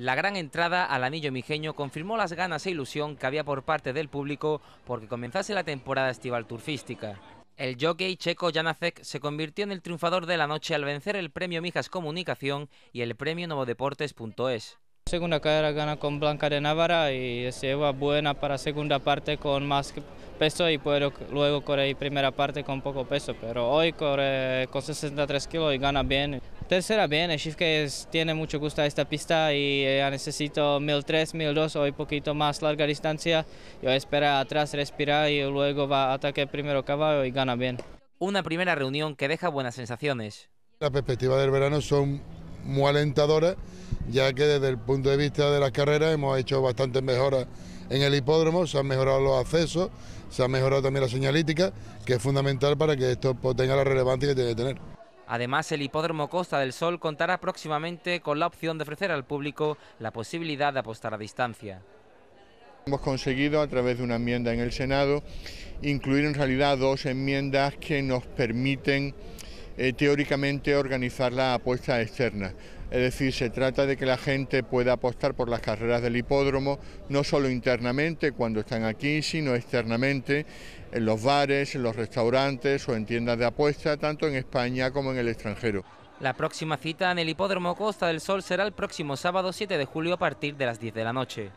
La gran entrada al anillo mijeño confirmó las ganas e ilusión que había por parte del público porque comenzase la temporada estival turfística. El jockey checo Janacek se convirtió en el triunfador de la noche al vencer el premio Mijas Comunicación y el premio Novodeportes.es. Segunda carrera gana con Blanca de Navarra y se lleva buena para segunda parte con más peso y puedo luego correr primera parte con poco peso, pero hoy corre con 63 kilos y gana bien. Tercera bien, el que tiene mucho gusto a esta pista y eh, ya necesito 1003, 1002 hoy un poquito más larga distancia. Yo espero atrás respirar y luego va a ataque primero caballo y gana bien. Una primera reunión que deja buenas sensaciones. Las perspectivas del verano son muy alentadoras, ya que desde el punto de vista de las carreras hemos hecho bastantes mejoras en el hipódromo, se han mejorado los accesos, se ha mejorado también la señalítica, que es fundamental para que esto pues, tenga la relevancia que tiene que tener. Además, el Hipódromo Costa del Sol contará próximamente con la opción de ofrecer al público la posibilidad de apostar a distancia. Hemos conseguido, a través de una enmienda en el Senado, incluir en realidad dos enmiendas que nos permiten eh, teóricamente organizar la apuesta externa. Es decir, se trata de que la gente pueda apostar por las carreras del hipódromo, no solo internamente cuando están aquí, sino externamente en los bares, en los restaurantes o en tiendas de apuesta, tanto en España como en el extranjero. La próxima cita en el hipódromo Costa del Sol será el próximo sábado 7 de julio a partir de las 10 de la noche.